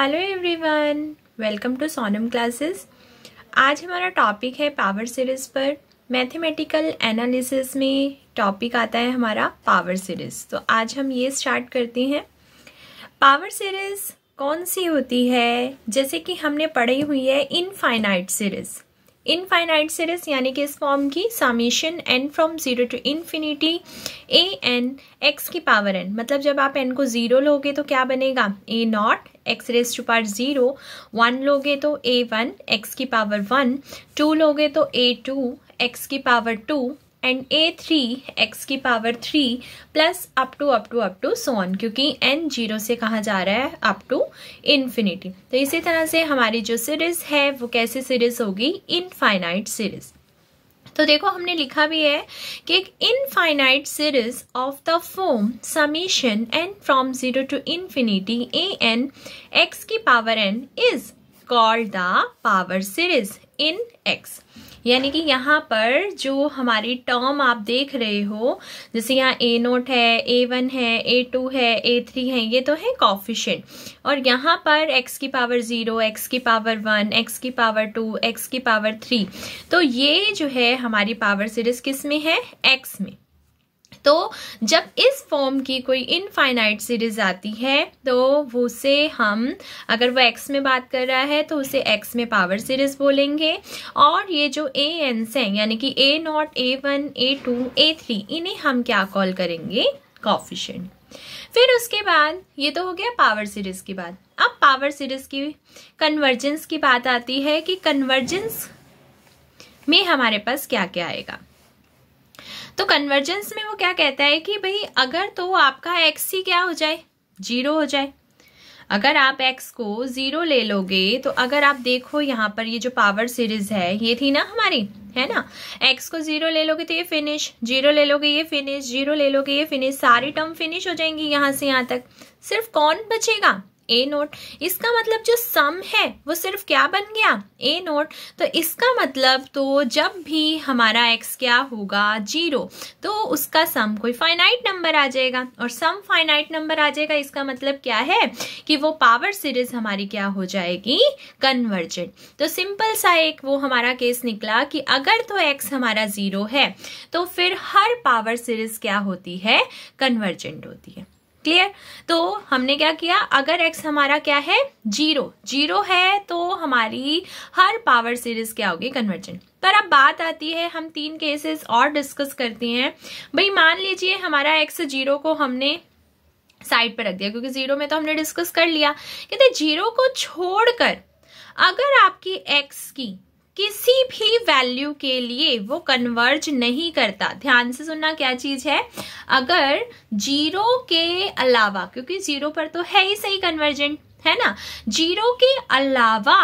hello everyone welcome to Sonam classes आज हमारा topic है पावर सीरीज पर मैथमेटिकल एनालिसिस में टॉपिक आता है हमारा पावर सीरीज तो आज हम ये स्टार्ट करते हैं पावर सीरीज कौन सी होती है जैसे कि हमने पढ़ी हुई है इनफाइनाइट सीरीज इनफाइनाइट सीरीज यानी कि इस फॉर्म की summation n from zero to infinity a n x की पावर एन मतलब जब आप एन को जीरो लोगे तो क्या बनेगा a not x raise to power zero one लोगे तो ए वन एक्स की पावर वन टू लोगे तो ए टू एक्स की power two and a three x की power three plus up to up to up to so on क्योंकि n zero से कहा जा रहा है अप टू इन्फिनिटी तो इसी तरह से हमारी जो सीरीज़ है वो कैसी सीरीज़ होगी इनफाइनाइट सीरीज़ तो देखो हमने लिखा भी है कि एक infinite series of the form summation n from zero to infinity a n x की power n is called the power series in x यानी कि यहाँ पर जो हमारी टर्म आप देख रहे हो जैसे यहाँ ए नोट है ए वन है ए टू है ए थ्री है ये तो है कॉफिशेंट और यहाँ पर एक्स की पावर ज़ीरो एक्स की पावर वन एक्स की पावर टू एक्स की पावर थ्री तो ये जो है हमारी पावर सीरीज किस में है एक्स में तो जब इस फॉर्म की कोई इनफाइनाइट सीरीज आती है तो वो उसे हम अगर वो एक्स में बात कर रहा है तो उसे एक्स में पावर सीरीज बोलेंगे और ये जो ए एनस हैं यानी कि a not a one a two a three इन्हें हम क्या कॉल करेंगे कॉफिशेंट फिर उसके बाद ये तो हो गया पावर सीरीज की बात अब पावर सीरीज की कन्वर्जेंस की बात आती है कि कन्वर्जेंस में हमारे पास क्या क्या आएगा तो कन्वर्जेंस में वो क्या कहता है कि भाई अगर तो आपका एक्स ही क्या हो जाए जीरो हो जाए अगर आप एक्स को ज़ीरो ले लोगे तो अगर आप देखो यहाँ पर ये जो पावर सीरीज है ये थी ना हमारी है ना एक्स को ज़ीरो ले लोगे तो ये फिनिश जीरो ले लोगे ये फिनिश जीरो ले लोगे ये फिनिश सारी टर्म फिनिश हो जाएंगी यहाँ से यहाँ तक सिर्फ कौन बचेगा ए नोट इसका मतलब जो सम है वो सिर्फ क्या बन गया ए नोट तो इसका मतलब तो जब भी हमारा एक्स क्या होगा जीरो तो उसका सम कोई फाइनाइट नंबर आ जाएगा और सम फाइनाइट नंबर आ जाएगा इसका मतलब क्या है कि वो पावर सीरीज हमारी क्या हो जाएगी कन्वर्जेंट तो सिंपल सा एक वो हमारा केस निकला कि अगर तो एक्स हमारा जीरो है तो फिर हर पावर सीरीज क्या होती है कन्वर्जेंट होती है क्लियर तो हमने क्या किया अगर एक्स हमारा क्या है जीरो जीरो है तो हमारी हर पावर सीरीज क्या होगी कन्वर्जेंट पर अब बात आती है हम तीन केसेस और डिस्कस करते हैं भाई मान लीजिए हमारा एक्स जीरो को हमने साइड पर रख दिया क्योंकि जीरो में तो हमने डिस्कस कर लिया कहते जीरो को छोड़कर अगर आपकी एक्स की किसी भी वैल्यू के लिए वो कन्वर्ज नहीं करता ध्यान से सुनना क्या चीज़ है अगर जीरो के अलावा क्योंकि जीरो पर तो है ही सही कन्वर्जेंट है ना जीरो के अलावा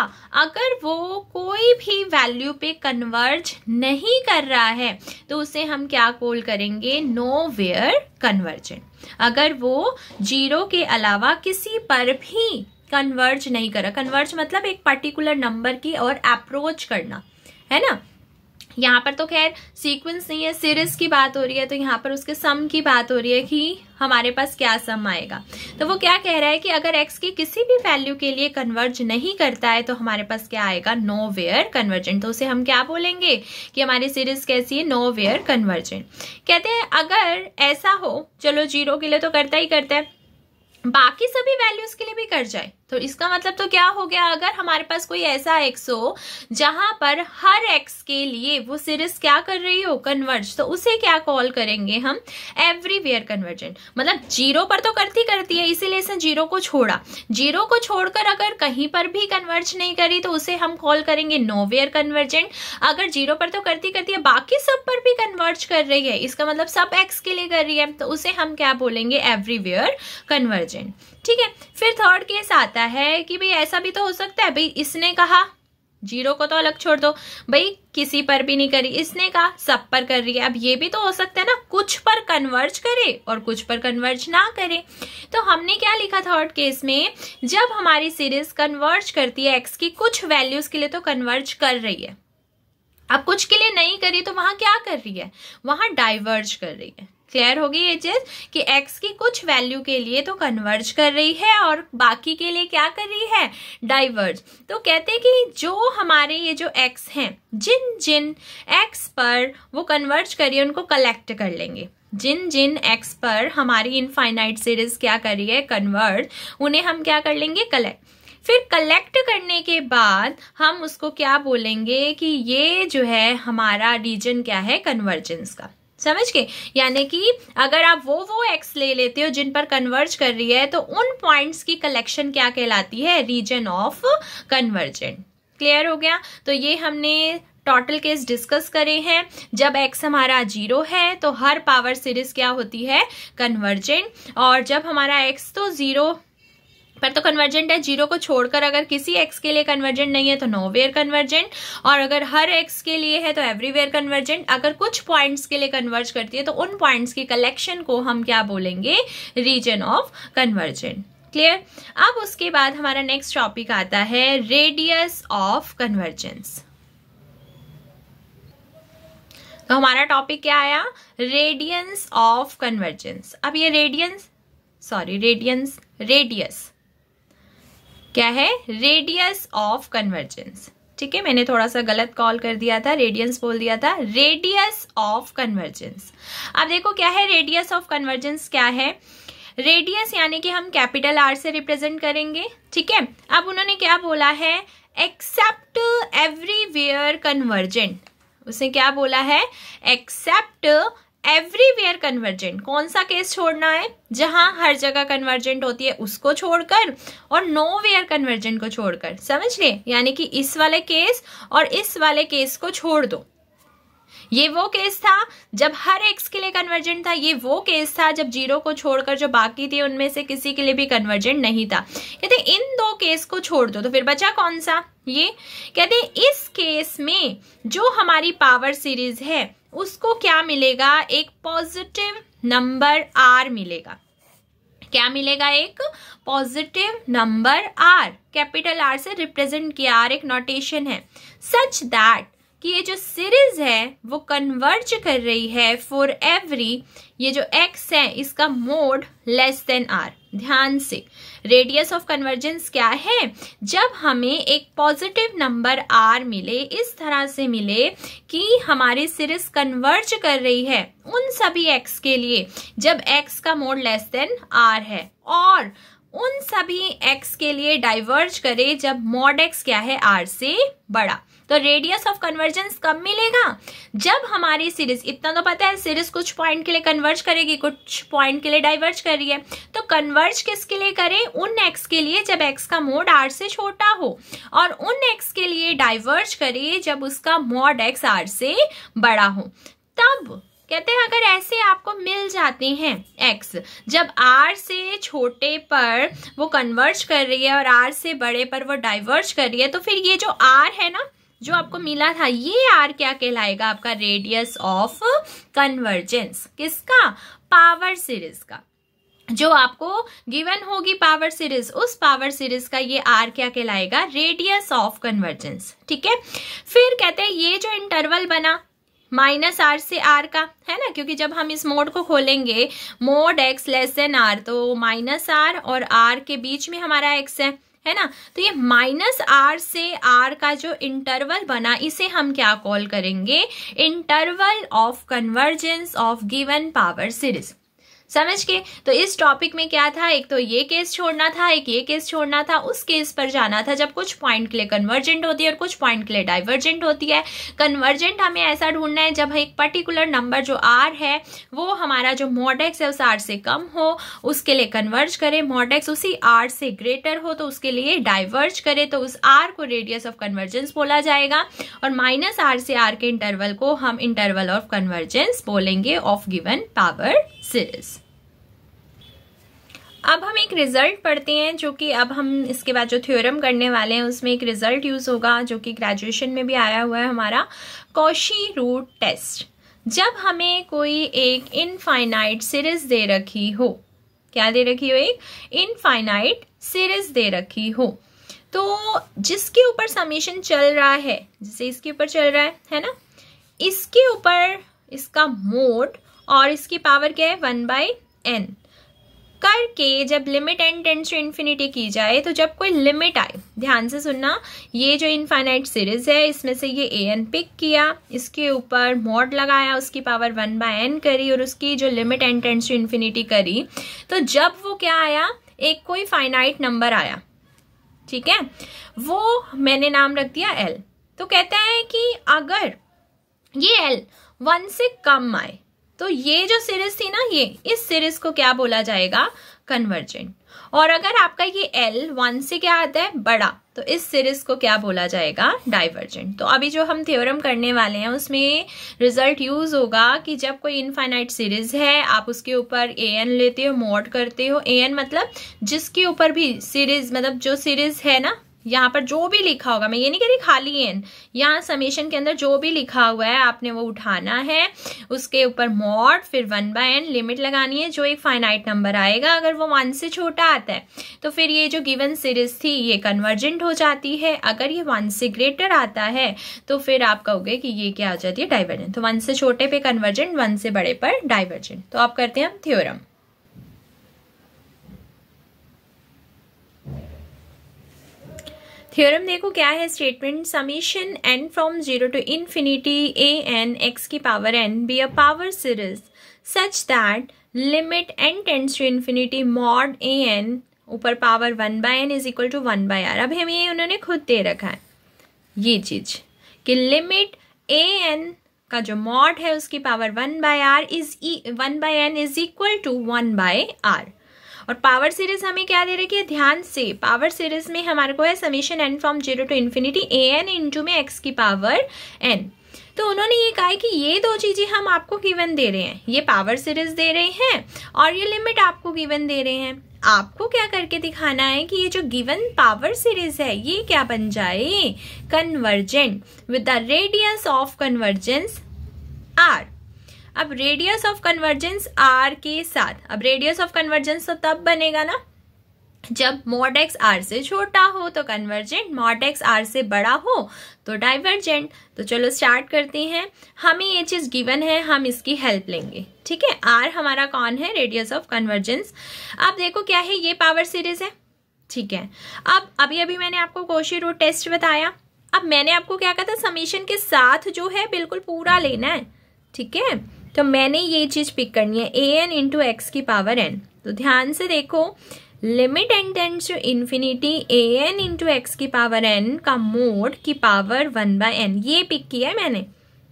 अगर वो कोई भी वैल्यू पे कन्वर्ज नहीं कर रहा है तो उसे हम क्या कॉल करेंगे नो वेयर कन्वर्जेंट अगर वो जीरो के अलावा किसी पर भी कन्वर्ज नहीं करा कन्वर्ज मतलब एक पर्टिकुलर नंबर की और अप्रोच करना है ना यहाँ पर तो खैर सीक्वेंस नहीं है सीरीज की बात हो रही है तो यहाँ पर उसके सम की बात हो रही है कि हमारे पास क्या सम आएगा तो वो क्या कह रहा है कि अगर एक्स की किसी भी वैल्यू के लिए कन्वर्ज नहीं करता है तो हमारे पास क्या आएगा नो वेयर कन्वर्जेंट तो उसे हम क्या बोलेंगे कि हमारी सीरीज कैसी है नो वेयर कन्वर्जेंट कहते हैं अगर ऐसा हो चलो जीरो के लिए तो करता ही करता है बाकी सभी वैल्यूज के लिए भी कर जाए तो इसका मतलब तो क्या हो गया अगर हमारे पास कोई ऐसा एक्स हो जहां पर हर एक्स के लिए वो सीरीज क्या कर रही हो कन्वर्ज तो उसे क्या कॉल करेंगे हम एवरीवेयर कन्वर्जेंट मतलब जीरो पर तो करती करती है इसीलिए इसने जीरो को छोड़ा जीरो को छोड़कर अगर कहीं पर भी कन्वर्ज नहीं करी तो उसे हम कॉल करेंगे नोवेयर कन्वर्जेंट अगर जीरो पर तो करती करती है बाकी सब पर भी कन्वर्ज कर रही है इसका मतलब सब एक्स के लिए कर रही है तो उसे हम क्या बोलेंगे एवरीवेयर कन्वर्जेंट ठीक है फिर थर्ड केस आता जाता है कि भाई ऐसा भी तो हो सकता है भाई इसने कहा जीरो को तो अलग छोड़ दो भाई किसी पर भी नहीं करी इसने कहा सब पर कर रही है अब ये भी तो हो सकता है ना कुछ पर कन्वर्ज करे और कुछ पर कन्वर्ज ना करे तो हमने क्या लिखा थर्ड केस में जब हमारी सीरीज कन्वर्ज करती है एक्स की कुछ वैल्यूज के लिए तो कन्वर्ज कर रही है अब कुछ के लिए नहीं करी तो वहां क्या कर रही है वहां डाइवर्ज कर रही है क्लियर होगी ये चीज कि x की कुछ वैल्यू के लिए तो कन्वर्ज कर रही है और बाकी के लिए क्या कर रही है डाइवर्ज तो कहते हैं कि जो हमारे ये जो x हैं जिन जिन x पर वो कन्वर्ज करिए उनको कलेक्ट कर लेंगे जिन जिन एक्स पर हमारी इनफाइनाइट सीरीज क्या कर रही है कन्वर्ज उन्हें हम क्या कर लेंगे कलेक्ट फिर कलेक्ट करने के बाद हम उसको क्या बोलेंगे कि ये जो है हमारा रीजन क्या है कन्वर्जेंस का समझ के यानी कि अगर आप वो वो एक्स ले लेते हो जिन पर कन्वर्ज कर रही है तो उन पॉइंट्स की कलेक्शन क्या कहलाती है रीजन ऑफ कन्वर्जेंट क्लियर हो गया तो ये हमने टोटल केस डिस्कस करे हैं जब x हमारा जीरो है तो हर पावर सीरीज क्या होती है कन्वर्जेंट और जब हमारा x तो जीरो पर तो कन्वर्जेंट है जीरो को छोड़कर अगर किसी एक्स के लिए कन्वर्जेंट नहीं है तो नो वेयर कन्वर्जेंट और अगर हर एक्स के लिए है तो एवरीवेयर कन्वर्जेंट अगर कुछ पॉइंट्स के लिए कन्वर्ज करती है तो उन पॉइंट्स की कलेक्शन को हम क्या बोलेंगे रीजन ऑफ कन्वर्जेंट क्लियर अब उसके बाद हमारा नेक्स्ट टॉपिक आता है रेडियस ऑफ कन्वर्जेंस तो हमारा टॉपिक क्या आया रेडियंस ऑफ कन्वर्जेंस अब ये रेडियंस सॉरी रेडियंस रेडियस क्या है रेडियस ऑफ कन्वर्जेंस ठीक है मैंने थोड़ा सा गलत कॉल कर दिया था रेडियंस बोल दिया था रेडियस ऑफ कन्वर्जेंस अब देखो क्या है रेडियस ऑफ कन्वर्जेंस क्या है रेडियस यानी कि हम कैपिटल आर से रिप्रेजेंट करेंगे ठीक है अब उन्होंने क्या बोला है एक्सेप्ट एवरीवेयर कन्वर्जेंट उसने क्या बोला है एक्सेप्ट एवरीवेयर कन्वर्जेंट कौन सा केस छोड़ना है जहां हर जगह कन्वर्जेंट होती है उसको छोड़कर और नो वेयर कन्वर्जेंट को छोड़कर समझ लिए यानी कि इस वाले केस और इस वाले केस को छोड़ दो ये वो केस था जब हर एक्स के लिए कन्वर्जेंट था ये वो केस था जब जीरो को छोड़कर जो बाकी थे उनमें से किसी के लिए भी कन्वर्जेंट नहीं था कहते इन दो केस को छोड़ दो तो फिर बचा कौन सा ये कहते इस केस में जो हमारी पावर सीरीज है उसको क्या मिलेगा एक पॉजिटिव नंबर आर मिलेगा क्या मिलेगा एक positive number R capital R से रिप्रेजेंट किया आर एक नोटेशन है सच दैट कि ये जो सीरीज है वो कन्वर्ज कर रही है फॉर एवरी ये जो एक्स है इसका मोड लेस देन आर ध्यान से रेडियस ऑफ कन्वर्जेंस क्या है जब हमें एक पॉजिटिव नंबर आर मिले इस तरह से मिले कि हमारी सीरीज कन्वर्ज कर रही है उन सभी एक्स के लिए जब एक्स का मोड लेस देन आर है और उन सभी एक्स के लिए डाइवर्ज करे जब मॉड एक्स क्या है आर से बड़ा तो रेडियस ऑफ कन्वर्जेंस कब मिलेगा जब हमारी सीरीज इतना तो पता है सीरीज कुछ पॉइंट के लिए कन्वर्ज करेगी कुछ पॉइंट के लिए डाइवर्ज कर रही है तो कन्वर्ज किसके लिए करें उन एक्स के लिए जब एक्स का मोड आर से छोटा हो और उन एक्स के लिए डाइवर्ज करे जब उसका मोड एक्स आर से बड़ा हो तब कहते हैं अगर ऐसे आपको मिल जाते हैं x जब r से छोटे पर वो कन्वर्ज कर रही है और r से बड़े पर वो डाइवर्ज कर रही है तो फिर ये जो r है ना जो आपको मिला था ये आर क्या कहलाएगा आपका रेडियस ऑफ कन्वर्जेंस किसका पावर सीरीज का जो आपको गिवन होगी पावर सीरीज उस पावर सीरीज का ये आर क्या कहलाएगा रेडियस ऑफ कन्वर्जेंस ठीक है फिर कहते हैं ये जो इंटरवल बना माइनस आर से आर का है ना क्योंकि जब हम इस मोड को खोलेंगे mod x less than R तो माइनस आर और आर के बीच में हमारा एक्स है है ना तो ये माइनस आर से आर का जो इंटरवल बना इसे हम क्या कॉल करेंगे interval of convergence of given power series समझ के तो इस टॉपिक में क्या था एक तो ये केस छोड़ना था एक ये केस छोड़ना था उस केस पर जाना था जब कुछ पॉइंट के लिए कन्वर्जेंट होती है और कुछ पॉइंट के लिए डाइवर्जेंट होती है कन्वर्जेंट हमें ऐसा ढूंढना है जब एक पर्टिकुलर नंबर जो आर है वो हमारा जो मॉडेक्स है उस आर से कम हो उसके लिए कन्वर्ज करे मॉडेक्स उसी आर से ग्रेटर हो तो उसके लिए डाइवर्ज करे तो उस आर को रेडियस ऑफ कन्वर्जेंस बोला जाएगा और माइनस आर से आर के इंटरवल को हम इंटरवल ऑफ कन्वर्जेंस बोलेंगे ऑफ गिवन पावर सीरीज अब हम एक रिजल्ट पढ़ते हैं जो कि अब हम इसके बाद जो थ्योरम करने वाले हैं उसमें एक रिजल्ट यूज होगा जो कि ग्रेजुएशन में भी आया हुआ है हमारा कौशी रूट टेस्ट जब हमें कोई एक इनफाइनाइट सीरीज दे रखी हो क्या दे रखी हो एक इनफाइनाइट सीरीज दे रखी हो तो जिसके ऊपर समीशन चल रहा है जैसे इसके ऊपर चल रहा है है ना इसके ऊपर इसका मोड और इसकी पावर क्या है वन बाई एन करके जब limit n tends to infinity की जाए तो जब कोई लिमिट आए ध्यान से सुनना ये जो इन्फाइनाइट सीरीज है इसमें से ये ए एन पिक किया इसके ऊपर मॉड लगाया उसकी पावर वन बाय एन करी और उसकी जो limit n tends to infinity करी तो जब वो क्या आया एक कोई फाइनाइट नंबर आया ठीक है वो मैंने नाम रख दिया एल तो कहता है कि अगर ये एल वन से कम आए तो ये जो सीरीज थी ना ये इस सीरीज को क्या बोला जाएगा कन्वर्जेंट और अगर आपका ये एल वन से क्या आता है बड़ा तो इस सीरीज को क्या बोला जाएगा डाइवर्जेंट तो अभी जो हम थ्योरम करने वाले हैं उसमें रिजल्ट यूज होगा कि जब कोई इनफाइनाइट सीरीज है आप उसके ऊपर ए एन लेते हो मोड करते हो ए एन मतलब जिसके ऊपर भी सीरीज मतलब जो सीरीज है ना यहाँ पर जो भी लिखा होगा मैं ये नहीं कह रही खाली एन यहाँ समेशन के अंदर जो भी लिखा हुआ है आपने वो उठाना है उसके ऊपर मॉड फिर वन बाय एन लिमिट लगानी है जो एक फाइनाइट नंबर आएगा अगर वो वन से छोटा आता है तो फिर ये जो गिवन सीरीज थी ये कन्वर्जेंट हो जाती है अगर ये वन से ग्रेटर आता है तो फिर आप कहोगे कि ये क्या हो जाती है डाइवर्जेंट तो वन से छोटे पे कन्वर्जेंट वन से बड़े पर डाइवर्जेंट तो आप करते हैं हम थ्योरम थ्योरम देखो क्या है statement summation n from zero to infinity a n x की power n be a power series such that limit n tends to infinity mod a n ऊपर power one by n is equal to one by R अब हमें ये उन्होंने खुद दे रखा है ये चीज कि लिमिट ए एन का जो मॉड है उसकी power one by R is one by n is equal to one by R और पावर सीरीज हमें क्या दे रखी है ध्यान से पावर सीरीज में हमारे को है summation n from zero to infinity a n into में एक्स की पावर एन तो उन्होंने ये कहा है कि ये दो चीज़ें हम आपको गिवन दे रहे हैं ये पावर सीरीज दे रहे हैं और ये लिमिट आपको गिवन दे रहे हैं आपको क्या करके दिखाना है कि ये जो गिवन पावर सीरीज है ये क्या बन जाए convergent with the radius of convergence R अब रेडियस ऑफ कन्वर्जेंस आर के साथ अब रेडियस ऑफ कन्वर्जेंस तो तब बनेगा ना जब मॉड एक्स आर से छोटा हो तो कन्वर्जेंट मॉड एक्स आर से बड़ा हो तो डाइवर्जेंट तो चलो स्टार्ट करते हैं हमें ये चीज़ गिवन है हम इसकी हेल्प लेंगे ठीक है आर हमारा कौन है रेडियस ऑफ कन्वर्जेंस अब देखो क्या है ये पावर सीरीज है ठीक है अब अभी अभी मैंने आपको कोशी रोड टेस्ट बताया अब मैंने आपको क्या कहा था समीशन के साथ जो है बिल्कुल पूरा लेना है ठीक है तो मैंने ये चीज़ पिक करनी है ए एन इंटू एक्स की पावर एन तो ध्यान से देखो limit n tends to infinity a n into x की पावर एन का मोड की पावर वन बाय एन ये पिक किया है मैंने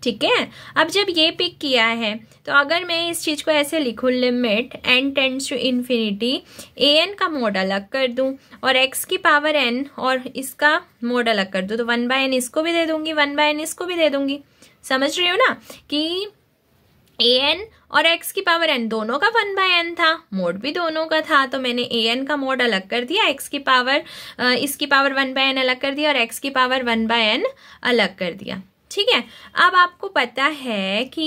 ठीक है अब जब ये पिक किया है तो अगर मैं इस चीज़ को ऐसे लिखू limit n tends to infinity a n का मोड अलग कर दू और एक्स की पावर एन और इसका मोड अलग कर दू तो वन बाय एन इसको भी दे दूंगी वन बाय एन इसको भी दे दूंगी समझ रही हो ना कि ए एन और एक्स की पावर एन दोनों का वन बाय एन था मोड भी दोनों का था तो मैंने ए एन का मोड अलग कर दिया एक्स की पावर इसकी पावर वन बाय एन अलग कर दिया और एक्स की पावर वन बाय एन अलग कर दिया ठीक है अब आपको पता है कि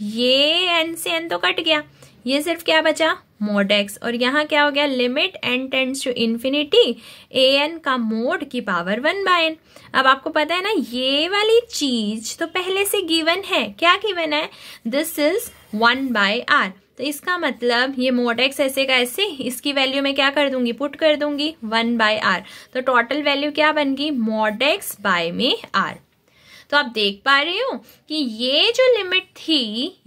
ये एन से एन तो कट गया ये सिर्फ क्या बचा मोड एक्स और यहाँ क्या हो गया limit n tends to infinity a n का मोड की पावर वन बाय एन अब आपको पता है ना ये वाली चीज तो पहले से गिवन है क्या गिवन है this is one by R तो इसका मतलब ये मोड एक्स ऐसे का ऐसे इसकी वैल्यू मैं क्या कर दूंगी पुट कर दूंगी वन बाय आर तो टोटल वैल्यू क्या बन गई मोड एक्स बाय में आर तो आप देख पा रहे हो कि ये जो लिमिट थी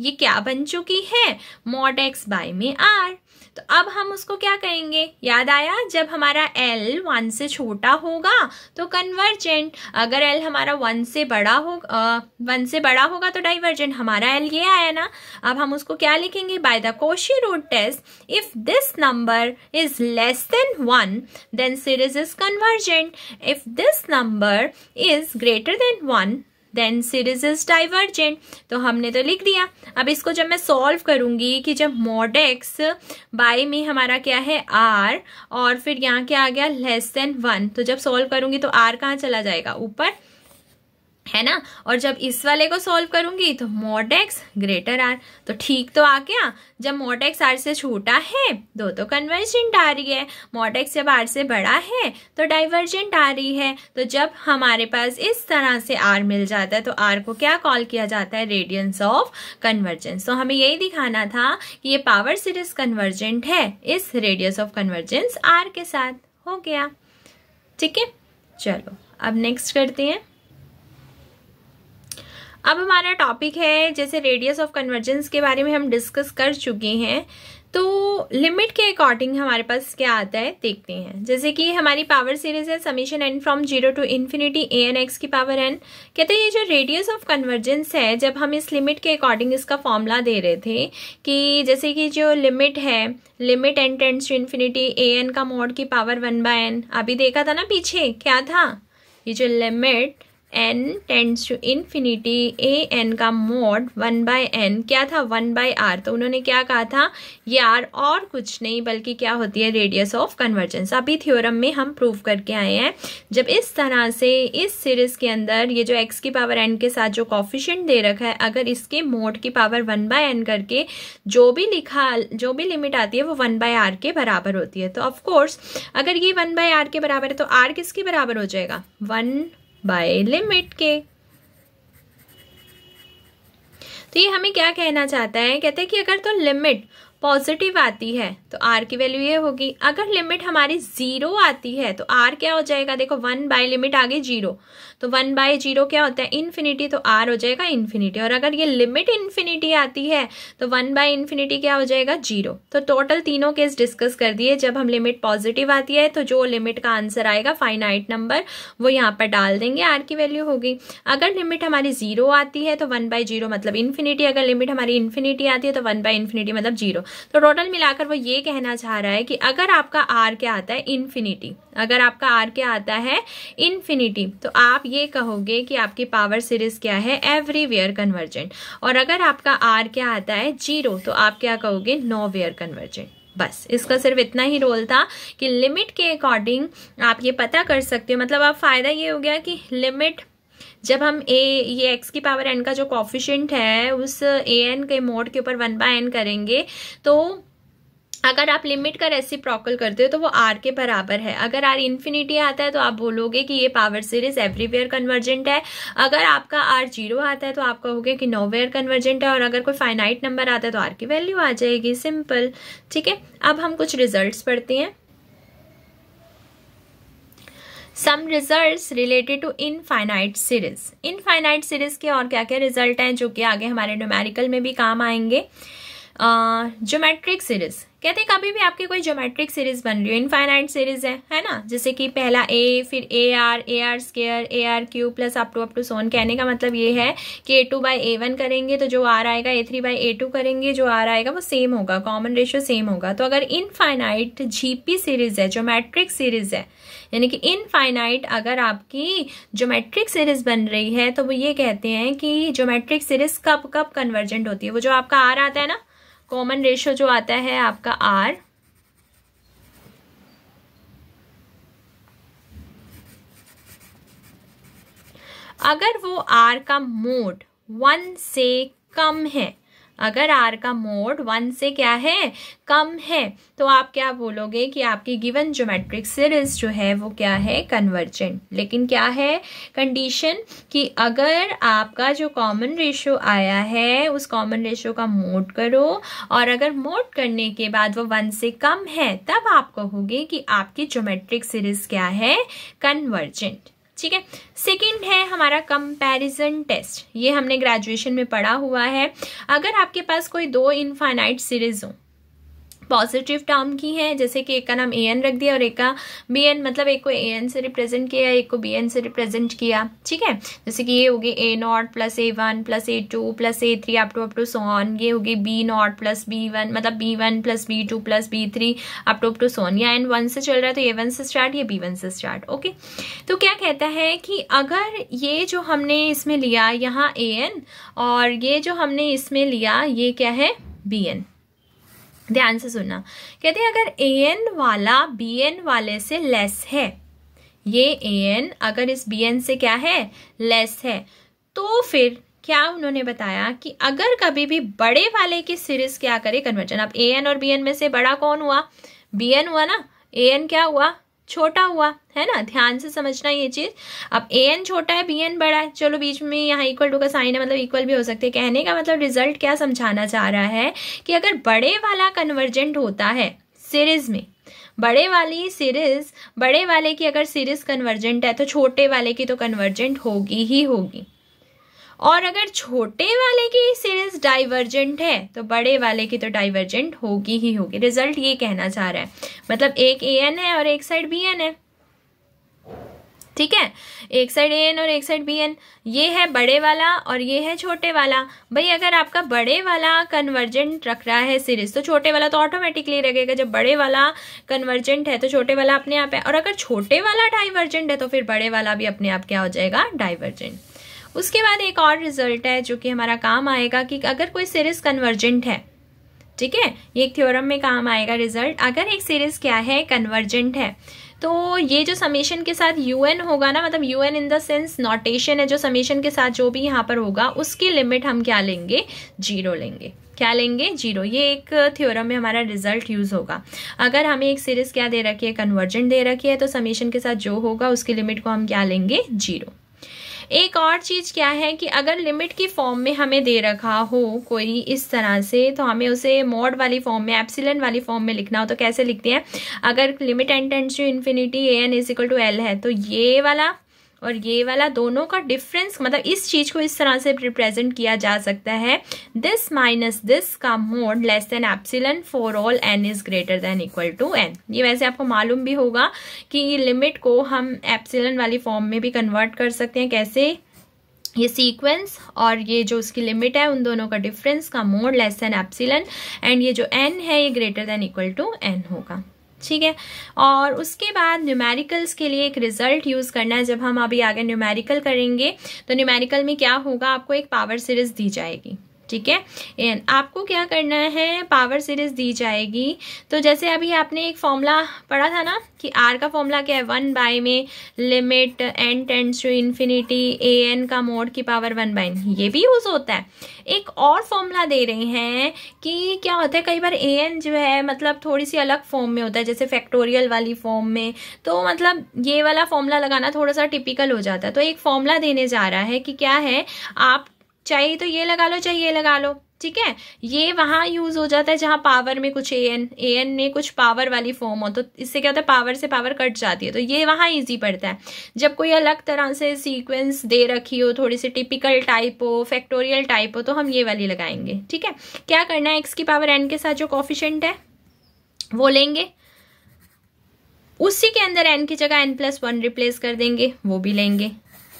ये क्या बन चुकी है मॉड एक्स बाय में आर तो अब हम उसको क्या कहेंगे याद आया जब हमारा एल वन से छोटा होगा तो कन्वर्जेंट अगर एल हमारा वन से बड़ा होगा वन से बड़ा होगा तो डाइवर्जेंट हमारा एल ये आया ना अब हम उसको क्या लिखेंगे by the Cauchy root test if this number is less than one then series is convergent if this number is greater than one then series is divergent तो हमने तो लिख दिया अब इसको जब मैं सॉल्व करूंगी कि जब मोडेक्स बाई में हमारा क्या है आर और फिर यहाँ क्या आ गया लेस देन वन तो जब सॉल्व करूंगी तो आर कहाँ चला जाएगा ऊपर है ना और जब इस वाले को सॉल्व करूंगी तो मोड एक्स ग्रेटर आर तो ठीक तो आ गया जब मोड एक्स आर से छोटा है दो तो कन्वर्जेंट आ रही है मोड एक्स जब आर से बड़ा है तो डाइवर्जेंट आ रही है तो जब हमारे पास इस तरह से आर मिल जाता है तो आर को क्या कॉल किया जाता है रेडियंस ऑफ कन्वर्जेंस तो हमें यही दिखाना था कि ये पावर सीरीज कन्वर्जेंट है इस रेडियस ऑफ कन्वर्जेंस आर के साथ हो गया ठीक है चलो अब नेक्स्ट करते हैं अब हमारा टॉपिक है जैसे रेडियस ऑफ कन्वर्जेंस के बारे में हम डिस्कस कर चुके हैं तो लिमिट के अकॉर्डिंग हमारे पास क्या आता है देखते हैं जैसे कि हमारी पावर सीरीज है summation n from zero to infinity a n x की पावर एन कहते हैं ये जो रेडियस ऑफ कन्वर्जेंस है जब हम इस लिमिट के अकॉर्डिंग इसका फॉर्मूला दे रहे थे कि जैसे कि जो लिमिट है limit n tends to infinity a n का मोड की पावर वन बाय एन अभी देखा था ना पीछे क्या था ये जो limit n tends to infinity a n का मोड वन बाय एन क्या था वन बाय आर तो उन्होंने क्या कहा था ये आर और कुछ नहीं बल्कि क्या होती है रेडियस ऑफ कन्वर्जेंस अभी थ्योरम में हम प्रूव करके आए हैं जब इस तरह से इस सीरीज के अंदर ये जो एक्स की पावर एन के साथ जो कॉफिशेंट दे रखा है अगर इसके मोड की पावर वन बाय एन करके जो भी लिखा जो भी लिमिट आती है वो वन बाय आर के बराबर होती है तो ऑफकोर्स अगर ये वन बाय आर के बराबर है तो आर किसके बराबर हो जाएगा वन बाय लिमिट के तो ये हमें क्या कहना चाहता है कहते हैं कि अगर तो लिमिट पॉजिटिव आती है तो आर की वैल्यू ये होगी अगर लिमिट हमारी जीरो आती है तो आर क्या हो जाएगा देखो वन बाय लिमिट आगे जीरो तो वन बाय जीरो क्या होता है इन्फिनिटी तो आर हो जाएगा इन्फिनिटी और अगर ये लिमिट इन्फिनिटी आती है तो वन बाय इन्फिनिटी क्या हो जाएगा जीरो तो टोटल तीनों केस डिस्कस कर दिए जब हम लिमिट पॉजिटिव आती है तो जो लिमिट का आंसर आएगा फाइनाइट नंबर वो यहाँ पर डाल देंगे आर की वैल्यू होगी अगर लिमिट हमारी जीरो आती है तो वन बाय जीरो मतलब इन्फिनिटी अगर लिमिट हमारी इन्फिनिटी आती है तो वन बाय इन्फिनिटी मतलब जीरो तो टोटल मिलाकर वो ये कहना चाह रहा है कि अगर आपका आर क्या आता है इन्फिनिटी अगर आपका आर क्या आता है इन्फिनिटी तो आप ये कहोगे कि आपकी पावर सीरीज क्या है एवरीवेयर कन्वर्जेंट और अगर आपका आर क्या आता है जीरो तो आप क्या कहोगे नो वेयर कन्वर्जेंट बस इसका सिर्फ इतना ही रोल था कि लिमिट के अकॉर्डिंग आप ये पता कर सकते हो मतलब आप फ़ायदा ये हो गया कि लिमिट जब हम ए ये एक्स की पावर एन का जो कॉफिशेंट है उस ए एन के मोड के ऊपर वन बाय एन करेंगे तो अगर आप लिमिट का रेसिप्रोकल करते हो तो वो आर के बराबर है अगर आर इन्फिनिटी आता है तो आप बोलोगे कि ये पावर सीरीज एवरीवेयर कन्वर्जेंट है अगर आपका आर जीरो आता है तो आप कहोगे कि नोवेयर कन्वर्जेंट है और अगर कोई फाइनाइट नंबर आता है तो आर की वैल्यू आ जाएगी सिंपल ठीक है अब हम कुछ रिजल्ट पढ़ते हैं some result related to infinite series infinite series के और क्या क्या रिजल्ट हैं जो कि आगे हमारे न्यूमेरिकल में भी काम आएंगे ज्योमेट्रिक सीरीज कहते हैं कभी भी आपकी कोई ज्योमेट्रिक सीरीज बन रही हो इनफाइनाइट सीरीज है है ना जैसे कि पहला ए फिर a r a r square a r cube plus up to up to so on कहने का मतलब ये है कि a two by a one करेंगे तो जो आर आएगा a three by a two करेंगे जो आर आएगा वो सेम होगा कॉमन रेशियो सेम होगा तो अगर इनफाइनाइट जीपी सीरीज है ज्योमेट्रिक सीरीज है यानी कि इनफाइनाइट अगर आपकी ज्योमेट्रिक सीरीज बन रही है तो वो ये कहते हैं कि ज्योमेट्रिक सीरीज कब कब कन्वर्जेंट होती है वो जो आपका आर आता है ना कॉमन रेशो जो आता है आपका आर अगर वो आर का मोड वन से कम है अगर आर का मोड वन से क्या है कम है तो आप क्या बोलोगे कि आपकी गिवन ज्योमेट्रिक सीरीज जो है वो क्या है कन्वर्जेंट लेकिन क्या है कंडीशन कि अगर आपका जो कॉमन रेशो आया है उस कॉमन रेशो का मोड करो और अगर मोड करने के बाद वो वन से कम है तब आप कहोगे कि आपकी ज्योमेट्रिक सीरीज क्या है कन्वर्जेंट ठीक है सेकेंड है हमारा कंपैरिजन टेस्ट ये हमने ग्रेजुएशन में पढ़ा हुआ है अगर आपके पास कोई दो इनफाइनाइट सीरीज हो पॉजिटिव टर्म की हैं जैसे कि एक का नाम ए एन रख दिया और एक का बी एन मतलब एक को ए एन से रिप्रेजेंट किया एक को बी एन से रिप्रेजेंट किया ठीक है जैसे कि ये हो गए a not plus a one plus a two plus a three up to up to so on ये हो गए b not plus b one मतलब b one plus b two plus b three up to up to so on या n one से चल रहा है तो ए वन से स्टार्ट या बी वन से स्टार्ट ओके तो क्या कहता है कि अगर ये जो हमने इसमें लिया यहाँ ए एन और ये जो हमने इसमें लिया ये क्या है बी एन ध्यान से सुनना कहते हैं अगर ए एन वाला बी एन वाले से लेस है ये ए एन अगर इस बी एन से क्या है लेस है तो फिर क्या उन्होंने बताया कि अगर कभी भी बड़े वाले की सीरीज क्या करे कन्वर्जन अब ए एन और बी एन में से बड़ा कौन हुआ बी एन हुआ ना ए एन क्या हुआ छोटा हुआ है ना ध्यान से समझना ये चीज़ अब ए एन छोटा है बी एन बड़ा है चलो बीच में यहाँ इक्वल टू का साइन है मतलब इक्वल भी हो सकते हैं कहने का मतलब रिजल्ट क्या समझाना चाह रहा है कि अगर बड़े वाला कन्वर्जेंट होता है सीरीज में बड़े वाली सीरीज बड़े वाले की अगर सीरीज कन्वर्जेंट है तो छोटे वाले की तो कन्वर्जेंट होगी ही होगी और अगर छोटे वाले की सीरीज डाइवर्जेंट है तो बड़े वाले की तो डाइवर्जेंट होगी ही होगी रिजल्ट ये कहना चाह रहा है मतलब एक ए एन है और एक साइड बी एन है ठीक है एक साइड ए एन और एक साइड बी एन ये है बड़े वाला और ये है छोटे वाला भाई अगर आपका बड़े वाला कन्वर्जेंट रख रहा है सीरीज तो छोटे वाला तो ऑटोमेटिकली रहेगा जब बड़े वाला कन्वर्जेंट है तो छोटे वाला अपने आप है और अगर छोटे वाला डाइवर्जेंट है तो फिर बड़े वाला भी अपने आप क्या हो जाएगा डाइवर्जेंट उसके बाद एक और रिजल्ट है जो कि हमारा काम आएगा कि अगर कोई सीरीज कन्वर्जेंट है ठीक है ये एक थ्योरम में काम आएगा रिजल्ट अगर एक सीरीज क्या है कन्वर्जेंट है तो ये जो समेशन के साथ यू एन होगा ना मतलब u n in the sense notation है जो समेशन के साथ जो भी यहाँ पर होगा उसकी लिमिट हम क्या लेंगे जीरो लेंगे क्या लेंगे जीरो ये एक थ्योरम में हमारा रिजल्ट यूज होगा अगर हमें एक सीरीज क्या दे रखी है कन्वर्जेंट दे रखी है तो समेशन के साथ जो होगा उसकी लिमिट को हम क्या लेंगे जीरो एक और चीज़ क्या है कि अगर लिमिट की फॉर्म में हमें दे रखा हो कोई इस तरह से तो हमें उसे मोड वाली फॉर्म में एप्सिलन वाली फॉर्म में लिखना हो तो कैसे लिखते हैं अगर limit n tends to infinity a n is equal to l है तो ये वाला और ये वाला दोनों का डिफरेंस मतलब इस चीज को इस तरह से रिप्रेजेंट किया जा सकता है दिस माइनस दिस का mod less than epsilon for all n is greater than equal to N ये वैसे आपको मालूम भी होगा कि ये लिमिट को हम एप्सिलन वाली फॉर्म में भी कन्वर्ट कर सकते हैं कैसे ये सीक्वेंस और ये जो उसकी लिमिट है उन दोनों का डिफरेंस का mod less than epsilon and ये जो एन है ये greater than equal to N होगा ठीक है और उसके बाद न्यूमेरिकल्स के लिए एक रिजल्ट यूज़ करना है जब हम अभी आगे न्यूमेरिकल करेंगे तो न्यूमेरिकल में क्या होगा आपको एक पावर सीरीज दी जाएगी ठीक है एन आपको क्या करना है पावर सीरीज दी जाएगी तो जैसे अभी आपने एक फॉर्मूला पढ़ा था ना कि आर का फॉर्मूला क्या है वन बाय में limit n tends to infinity a n का मोड की पावर वन बाय ये भी यूज़ होता है एक और फॉर्मूला दे रहे हैं कि क्या होता है कई बार ए एन जो है मतलब थोड़ी सी अलग फॉर्म में होता है जैसे फैक्टोरियल वाली फॉर्म में तो मतलब ये वाला फॉर्मूला लगाना थोड़ा सा टिपिकल हो जाता है तो एक फॉर्मूला देने जा रहा है कि क्या है आप चाहिए तो ये लगा लो चाहिए ये लगा लो ठीक है ये वहां यूज हो जाता है जहां पावर में कुछ ए एन ए एन में कुछ पावर वाली फॉर्म हो तो इससे क्या होता है पावर से पावर कट जाती है तो ये वहां इजी पड़ता है जब कोई अलग तरह से सीक्वेंस दे रखी हो थोड़ी सी टिपिकल टाइप हो फैक्टोरियल टाइप हो तो हम ये वाली लगाएंगे ठीक है क्या करना है एक्स की पावर एन के साथ जो कॉफिशेंट है वो लेंगे उसी के अंदर एन की जगह एन प्लस वन रिप्लेस कर देंगे वो भी लेंगे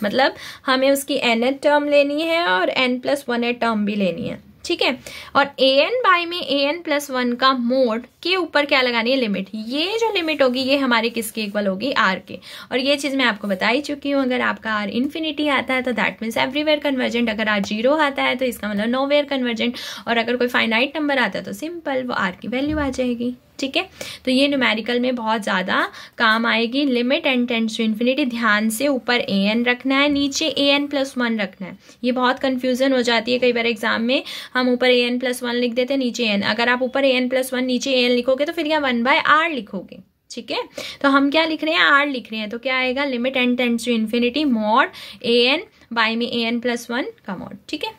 मतलब हमें उसकी एन एड टर्म लेनी है और एन प्लस वन एड टर्म भी लेनी है ठीक है और ए एन बाई में ए एन प्लस वन का मोड के ऊपर क्या लगानी है लिमिट ये जो लिमिट होगी ये हमारे किसके इक्वल होगी आर के और ये चीज़ मैं आपको बता ही चुकी हूँ अगर आपका आर इन्फिनिटी आता है तो दैट मीन्स एवरीवेयर कन्वर्जेंट अगर आर जीरो आता है तो इसका मतलब नो वेयर कन्वर्जेंट और अगर कोई फाइनाइट नंबर आता है तो सिंपल वो आर की वैल्यू आ जाएगी ठीक है तो ये न्यूमेरिकल में बहुत ज़्यादा काम आएगी limit n tends to infinity ध्यान से ऊपर ए एन रखना है नीचे ए एन प्लस वन रखना है ये बहुत कन्फ्यूज़न हो जाती है कई बार एग्जाम में हम ऊपर ए एन प्लस वन लिख देते हैं नीचे एन अगर आप ऊपर ए एन प्लस वन नीचे ए एन लिखोगे तो फिर यहाँ वन बाय आर लिखोगे ठीक है तो हम क्या लिख रहे हैं आर लिख रहे हैं तो क्या आएगा limit n tends to infinity mod a n by मी ए एन प्लस वन का मॉड ठीक है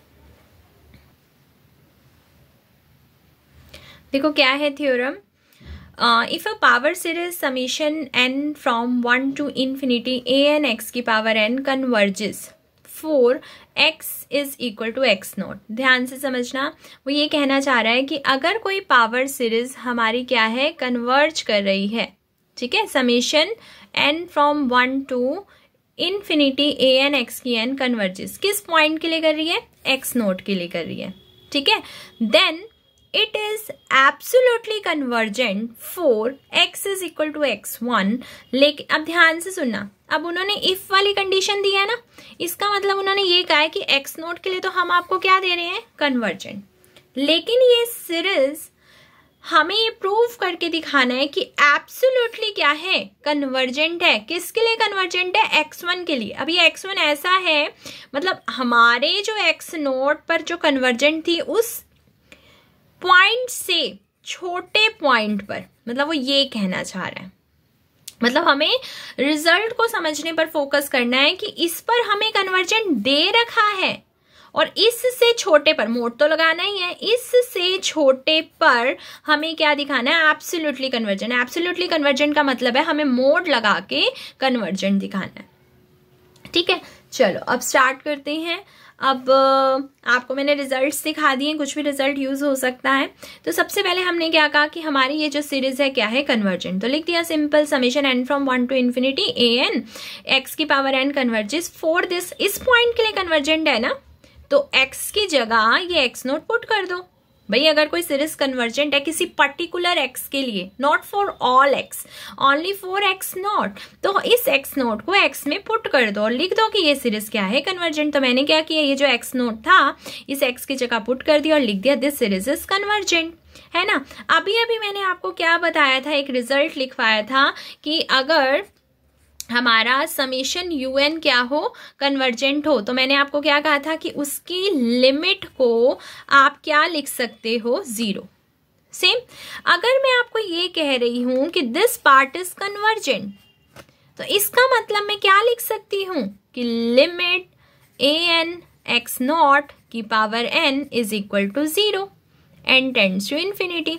देखो क्या है theorem if a power series summation n n one to infinity a n x की power n converges for x is equal to x not ध्यान से समझना वो ये कहना चाह रहा है कि अगर कोई पावर सीरीज हमारी क्या है कन्वर्ज कर रही है ठीक है summation n from one to infinity a n x की एन कन्वर्जिस किस पॉइंट के लिए कर रही है एक्स नोट के लिए कर रही है ठीक है then it is absolutely convergent for x is equal to x one लेकिन अब ध्यान से सुनना अब उन्होंने इफ वाली कंडीशन दी है ना इसका मतलब उन्होंने ये कहा है कि एक्स नोट के लिए तो हम आपको क्या दे रहे हैं कन्वर्जेंट लेकिन ये सीरीज हमें ये प्रूव करके दिखाना है कि एब्सोल्युटली क्या है कन्वर्जेंट है किसके लिए कन्वर्जेंट है एक्स वन के लिए अभी एक्स वन ऐसा है मतलब हमारे जो एक्स नोट पर जो कन्वर्जेंट थी उस पॉइंट से छोटे पॉइंट पर मतलब वो ये कहना चाह रहा है मतलब हमें रिजल्ट को समझने पर फोकस करना है कि इस पर हमें कन्वर्जेंट दे रखा है और इससे छोटे पर मोड तो लगाना ही है इससे छोटे पर हमें क्या दिखाना है एब्सोल्युटली कन्वर्जेंट एब्सोल्युटली कन्वर्जेंट का मतलब है हमें मोड लगा के कन्वर्जेंट दिखाना है ठीक है चलो अब स्टार्ट करते हैं अब आपको मैंने रिजल्ट्स दिखा दिए कुछ भी रिजल्ट यूज़ हो सकता है तो सबसे पहले हमने क्या कहा कि हमारी ये जो सीरीज़ है क्या है कन्वर्जेंट तो लिख दिया simple summation n from one to infinity a n x की power n converges for this इस पॉइंट के लिए कन्वर्जेंट है ना तो एक्स की जगह ये एक्स नोट पुट कर दो भाई अगर कोई सीरीज कन्वर्जेंट है किसी पर्टिकुलर एक्स के लिए not for all x only for x not तो इस एक्स नॉट को एक्स में पुट कर दो और लिख दो कि ये सीरीज क्या है कन्वर्जेंट तो मैंने क्या किया ये जो एक्स नॉट था इस एक्स की जगह पुट कर दिया और लिख दिया दिस सीरीज इज कन्वर्जेंट है ना अभी अभी मैंने आपको क्या बताया था एक रिजल्ट लिखवाया था कि अगर हमारा समेशन यू एन क्या हो कन्वर्जेंट हो तो मैंने आपको क्या कहा था कि उसकी लिमिट को आप क्या लिख सकते हो ज़ीरो सेम अगर मैं आपको ये कह रही हूं कि दिस पार्ट इज कन्वर्जेंट तो इसका मतलब मैं क्या लिख सकती हूं कि limit a n x not की power n is equal to zero n tends to infinity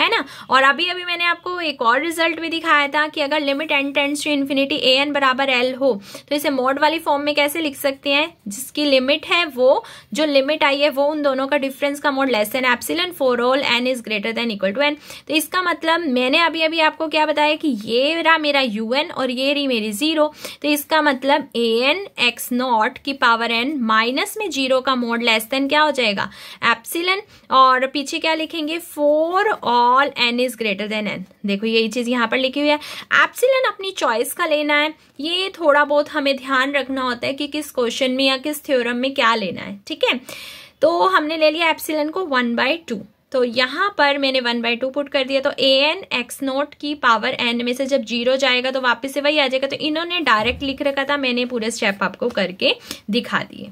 है ना और अभी अभी मैंने आपको एक और रिजल्ट भी दिखाया था कि अगर limit n tends to infinity a n बराबर एल हो तो इसे मोड वाली फॉर्म में कैसे लिख सकते हैं जिसकी लिमिट है वो जो लिमिट आई है वो उन दोनों का डिफरेंस का mod less than epsilon for all n is greater than equal to n तो इसका मतलब मैंने अभी अभी आपको क्या बताया कि ये रहा मेरा यू एन और ये रही मेरी जीरो तो इसका मतलब ए एन एक्स नॉट की पावर एन माइनस में जीरो का मोड लेस देन क्या हो जाएगा एप्सिलन और पीछे क्या लिखेंगे फोर और all n is greater than n देखो यही चीज़ यहाँ पर लिखी हुई है एप्सिलन अपनी चॉइस का लेना है ये थोड़ा बहुत हमें ध्यान रखना होता है कि किस क्वेश्चन में या किस थ्योरम में क्या लेना है ठीक है तो हमने ले लिया एप्सिलन को वन बाय टू तो यहाँ पर मैंने वन बाय टू पुट कर दिया तो ए एन एक्स नोट की पावर एन में से जब जीरो जाएगा तो वापस से वही आ जाएगा तो इन्होंने डायरेक्ट लिख रखा था मैंने पूरे स्टेप आपको करके दिखा दिए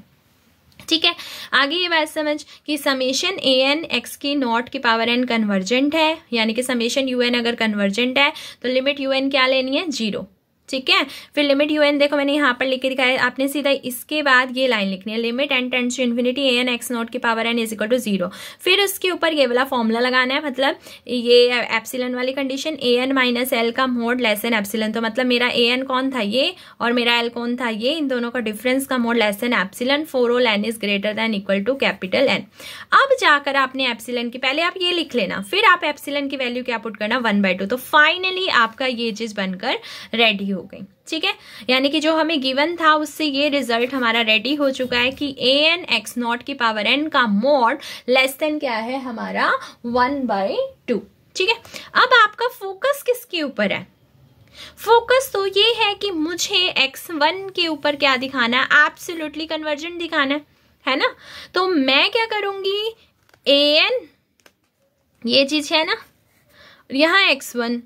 ठीक है आगे ये बात समझ कि समेशन ए एन एक्स की नॉट की पावर एन कन्वर्जेंट है यानी कि समेशन यू एन अगर कन्वर्जेंट है तो लिमिट यू एन क्या लेनी है जीरो ठीक है फिर लिमिट यू एन देखो मैंने यहाँ पर लिख के दिखाया आपने सीधा इसके बाद ये लाइन लिखनी है limit n tends to infinity a n x not की power n is equal to zero फिर उसके ऊपर ये वाला फॉर्मूला लगाना है मतलब ये एप्सिलन वाली condition a n minus l का मोड लेस एन एप्सिलन तो मतलब मेरा ए एन कौन था ये और मेरा एल कौन था ये इन दोनों का डिफरेंस का mod less than epsilon for all n is greater than equal to capital n अब जाकर आपने एप्सिलन की पहले आप ये लिख लेना फिर आप एप्सिलन की वैल्यू क्या पुट करना वन बाय टू तो फाइनली आपका ये चीज बनकर रेडी हो गई ठीक है यानी कि जो हमें गिवन था उससे ये रिजल्ट हमारा रेडी हो चुका है कि ए एन एक्स नॉट की पावर एन का मोड लेस देन क्या है हमारा वन बाई टू ठीक है अब आपका फोकस किसके ऊपर है फोकस तो ये है कि मुझे एक्स वन के ऊपर क्या दिखाना है एब्सोल्युटली कन्वर्जेंट दिखाना है है ना तो मैं क्या करूंगी ए एन ये चीज है ना यहां एक्स वन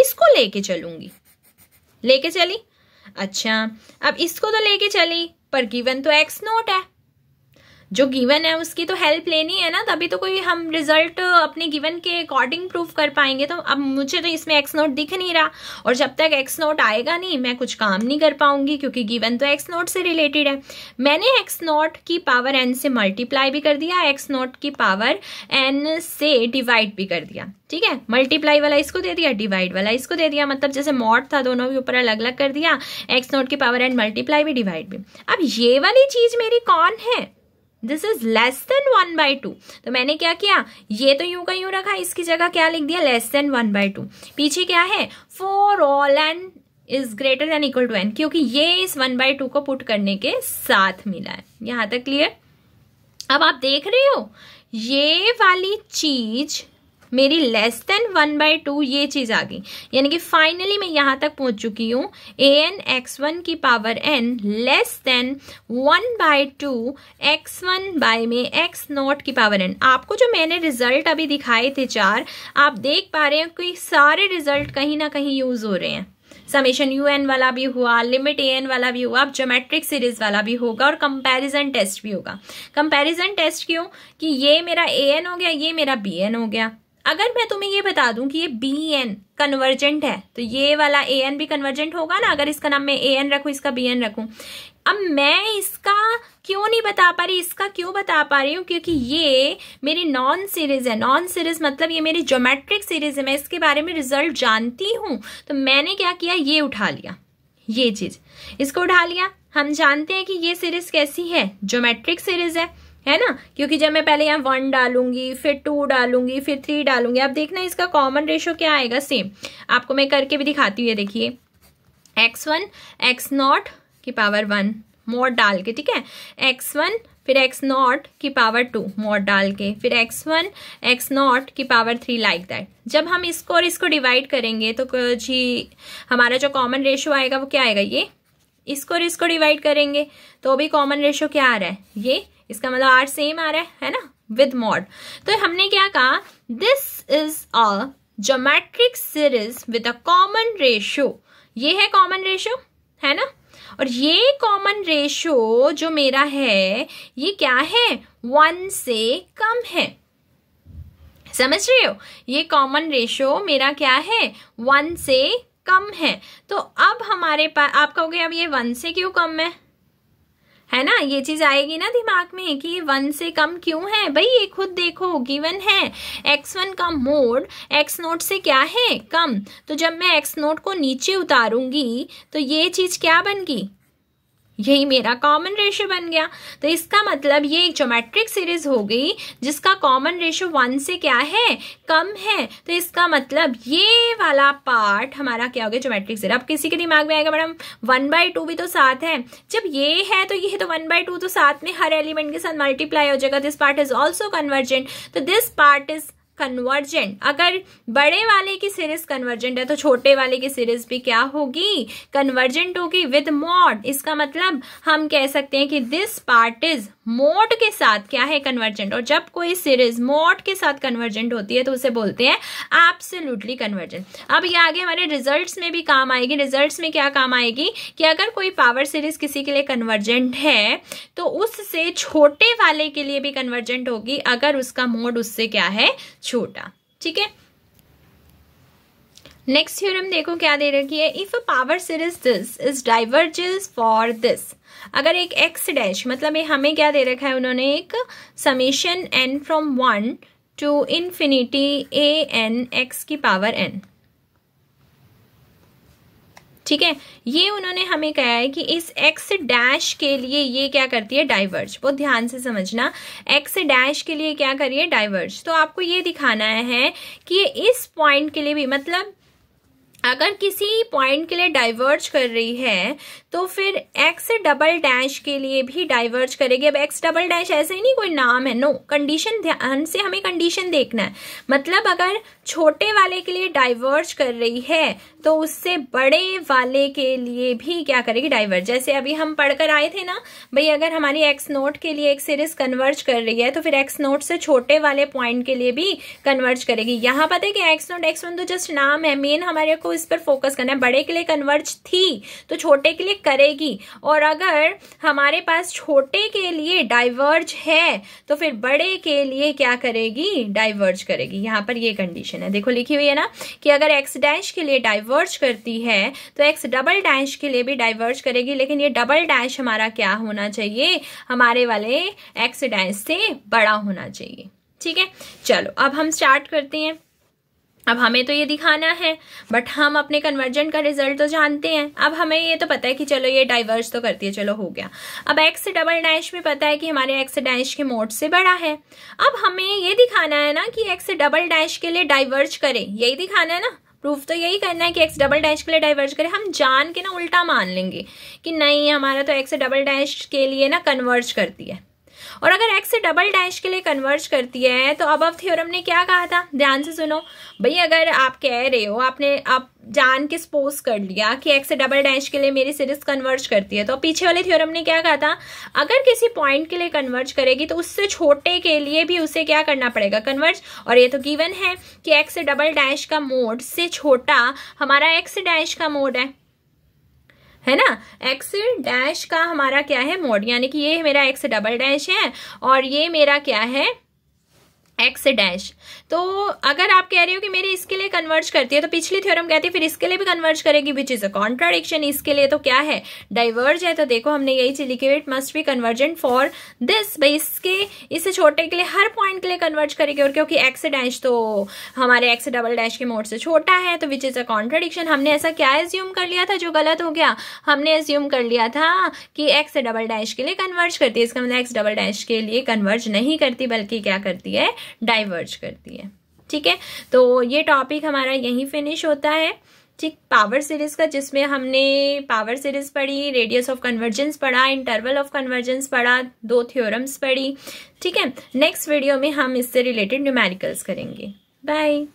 इसको लेके चलूंगी लेके चली अच्छा अब इसको तो लेके चली पर गिवन तो एक्स नोट है जो गिवन है उसकी तो हेल्प लेनी है ना तभी तो कोई हम रिजल्ट अपने गिवन के अकॉर्डिंग प्रूव कर पाएंगे तो अब मुझे तो इसमें एक्स नोट दिख नहीं रहा और जब तक एक्स नोट आएगा नहीं मैं कुछ काम नहीं कर पाऊंगी क्योंकि गिवन तो एक्स नोट से रिलेटेड है मैंने एक्स नोट की पावर एन से मल्टीप्लाई भी कर दिया एक्स नोट की पावर एन से डिवाइड भी कर दिया ठीक है मल्टीप्लाई वाला इसको दे दिया डिवाइड वाला इसको दे दिया मतलब जैसे मॉट था दोनों के ऊपर अलग अलग कर दिया एक्स नोट की पावर एंड मल्टीप्लाई भी डिवाइड भी अब ये वाली चीज मेरी कौन है this is less than one by two तो मैंने क्या किया ये तो यूं का यूं रखा इसकी जगह क्या लिख दिया less than one by two पीछे क्या है for all n is greater than equal to n क्योंकि ये इस वन बाय टू को पुट करने के साथ मिला है यहां तक क्लियर अब आप देख रहे हो ये वाली चीज मेरी less than one by two ये चीज़ आ गई यानी कि फाइनली मैं यहां तक पहुंच चुकी हूं ए एन एक्स वन की power n less than one by two x one by में एक्स नॉट की पावर एन आपको जो मैंने रिजल्ट अभी दिखाए थे चार आप देख पा रहे हैं कि सारे रिजल्ट कहीं ना कहीं यूज़ हो रहे हैं समेशन यू एन वाला भी हुआ लिमिट ए एन वाला भी हुआ अब जोमेट्रिक सीरीज वाला भी होगा और कंपैरिजन टेस्ट भी होगा कंपैरिजन टेस्ट क्यों कि ये मेरा ए एन हो गया ये मेरा बी एन हो गया अगर मैं तुम्हें ये बता दूं कि ये बी एन कन्वर्जेंट है तो ये वाला ए एन भी कन्वर्जेंट होगा ना अगर इसका नाम मैं ए एन रखू इसका बी एन रखू अब मैं इसका क्यों नहीं बता पा रही इसका क्यों बता पा रही हूँ क्योंकि ये मेरी नॉन सीरीज है नॉन सीरीज मतलब ये मेरी ज्योमेट्रिक सीरीज है मैं इसके बारे में रिजल्ट जानती हूँ तो मैंने क्या किया ये उठा लिया ये चीज़ इसको उठा लिया हम जानते हैं कि ये सीरीज कैसी है जोमेट्रिक सीरीज है है ना क्योंकि जब मैं पहले यहाँ वन डालूंगी फिर टू डालूंगी फिर थ्री डालूंगी आप देखना इसका कॉमन रेशो क्या आएगा सेम आपको मैं करके भी दिखाती हूँ ये देखिए एक्स वन एक्स नॉट की पावर वन मोड डाल के ठीक है एक्स वन फिर एक्स नॉट की पावर टू मोड डाल के फिर एक्स वन एक्स नॉट की पावर थ्री लाइक दैट जब हम इसको और इसको डिवाइड करेंगे तो जी हमारा जो कॉमन रेशो आएगा वो क्या आएगा ये इसको और इसको डिवाइड करेंगे तो भी कॉमन रेशो क्या आ रहा है ये इसका मतलब आर सेम आ रहा है है ना विद मॉड तो हमने क्या कहा this is a geometric series with a common ratio ये है कॉमन रेशियो है ना और ये कॉमन रेशियो जो मेरा है ये क्या है वन से कम है समझ रहे हो ये कॉमन रेशियो मेरा क्या है वन से कम है तो अब हमारे पास आप कहोगे अब ये वन से क्यों कम है है ना ये चीज आएगी ना दिमाग में कि ये वन से कम क्यों है भाई ये खुद देखो गिवन है एक्स वन का मोड एक्स नोट से क्या है कम तो जब मैं एक्स नोट को नीचे उतारूंगी तो ये चीज क्या बन गई यही मेरा कॉमन रेशो बन गया तो इसका मतलब ये एक जोमेट्रिक सीरीज हो गई जिसका कॉमन रेशो वन से क्या है कम है तो इसका मतलब ये वाला पार्ट हमारा क्या हो गया जोमेट्रिक सीरीज अब किसी के दिमाग में आएगा मैडम वन बाई टू भी तो साथ है जब ये है तो ये तो वन बाई टू तो साथ में हर एलिमेंट के साथ मल्टीप्लाई हो जाएगा this part is also convergent तो दिस पार्ट इज कन्वर्जेंट अगर बड़े वाले की सीरीज कन्वर्जेंट है तो छोटे वाले की सीरीज भी क्या होगी कन्वर्जेंट होगी विद मॉड इसका मतलब हम कह सकते हैं कि दिस पार्ट इज मोड के साथ क्या है कन्वर्जेंट और जब कोई सीरीज मोड के साथ कन्वर्जेंट होती है तो उसे बोलते हैं एब्सोल्युटली कन्वर्जेंट अब ये आगे हमारे रिजल्ट्स में भी काम आएगी रिजल्ट्स में क्या काम आएगी कि अगर कोई पावर सीरीज किसी के लिए कन्वर्जेंट है तो उससे छोटे वाले के लिए भी कन्वर्जेंट होगी अगर उसका मोड उससे क्या है छोटा ठीक है नेक्स्ट थ्योरम देखो क्या दे रखी है if a power series this is diverges for this अगर एक एक्स डैश मतलब ये हमें क्या दे रखा है उन्होंने एक summation n from one to infinity a n x की पावर एन ठीक है ये उन्होंने हमें कहा है कि इस एक्स डैश के लिए ये क्या करती है डाइवर्ज बहुत ध्यान से समझना एक्स डैश के लिए क्या करिए डाइवर्ज तो आपको ये दिखाना है कि ये इस पॉइंट के लिए भी मतलब अगर किसी पॉइंट के लिए डाइवर्ज कर रही है तो फिर एक्स डबल डैश के लिए भी डाइवर्ज करेगी अब एक्स डबल डैश ऐसे ही नहीं कोई नाम है नो कंडीशन ध्यान से हमें कंडीशन देखना है मतलब अगर छोटे वाले के लिए डाइवर्ज कर रही है तो उससे बड़े वाले के लिए भी क्या करेगी डाइवर्ज जैसे अभी हम पढ़कर आए थे ना भाई अगर हमारी एक्स नोट के लिए एक सीरीज कन्वर्ज कर रही है तो फिर एक्स नोट से छोटे वाले पॉइंट के लिए भी कन्वर्ज करेगी यहाँ पता है कि एक्स नोट एक्स वन तो जस्ट नाम है मेन हमारे को इस पर फोकस करना है बड़े के लिए कन्वर्ज थी तो छोटे के लिए करेगी और अगर हमारे पास छोटे के लिए डाइवर्ज है तो फिर बड़े के लिए क्या करेगी डाइवर्ज करेगी यहाँ पर ये कंडीशन है देखो लिखी हुई है ना कि अगर एक्स डैश के लिए डाइवर्ज करती है तो एक्स डबल डैश के लिए भी डाइवर्ज करेगी लेकिन ये डबल डैश हमारा क्या होना चाहिए हमारे वाले एक्स डैश से बड़ा होना चाहिए ठीक है चलो अब हम स्टार्ट करते हैं अब हमें तो ये दिखाना है बट हम अपने कन्वर्जन का रिजल्ट तो जानते हैं अब हमें ये तो पता है कि चलो ये डाइवर्स तो करती है चलो हो गया अब एक्स डबल डैश में पता है कि हमारे एक्स डैश के मोड से बड़ा है अब हमें ये दिखाना है ना कि एक्स डबल डैश के लिए डाइवर्ज करे यही दिखाना है ना प्रूफ तो यही करना है कि एक्स डबल डैश के लिए डाइवर्ज करें हम जान के ना उल्टा मान लेंगे कि नहीं हमारा तो एक्स डबल डैश के लिए ना कन्वर्ज करती है और अगर एक्स से डबल डैश के लिए कन्वर्ज करती है तो अब थ्योरम ने क्या कहा था ध्यान से सुनो भाई अगर आप कह रहे हो आपने आप जान के स्पोज कर लिया कि एक्स डबल डैश के लिए मेरी सीरीज कन्वर्ज करती है तो पीछे वाले थ्योरम ने क्या कहा था अगर किसी पॉइंट के लिए कन्वर्ज करेगी तो उससे छोटे के लिए भी उसे क्या करना पड़ेगा कन्वर्ज और ये तो गिवन है कि एक्स डबल डैश का मोड से छोटा हमारा एक्स डैश का मोड है है ना एक्स डैश का हमारा क्या है मोड यानी कि ये मेरा एक्स डबल डैश है और ये मेरा क्या है एक्स डैश तो अगर आप कह रहे हो कि मेरे इसके लिए कन्वर्ज करती है तो पिछली थ्योरम कहती है फिर इसके लिए भी कन्वर्ज करेगी विच इज अ कॉन्ट्राडिक्शन इसके लिए तो क्या है डाइवर्ज है तो देखो हमने यही चीज लिखी हुई it must be convergent for this भाई इसके इसे छोटे के लिए हर पॉइंट के लिए कन्वर्ज करेगी और क्योंकि एक्स डैश तो हमारे एक्स डबल डैश के मोड से छोटा है तो विच इज अ कॉन्ट्राडिक्शन हमने ऐसा क्या एज्यूम कर लिया था जो गलत हो गया हमने एज्यूम कर लिया था कि एक्स डबल डैश के लिए कन्वर्ज करती है इसका मतलब एक्स डबल डैश के लिए कन्वर्ज नहीं करती बल्कि क्या करती है डाइवर्ज करती है ठीक है तो ये टॉपिक हमारा यहीं फिनिश होता है ठीक पावर सीरीज का जिसमें हमने पावर सीरीज पढ़ी रेडियस ऑफ कन्वर्जेंस पढ़ा इंटरवल ऑफ कन्वर्जेंस पढ़ा दो थ्योरम्स पढ़ी ठीक है नेक्स्ट वीडियो में हम इससे रिलेटेड न्यूमेरिकल्स करेंगे बाय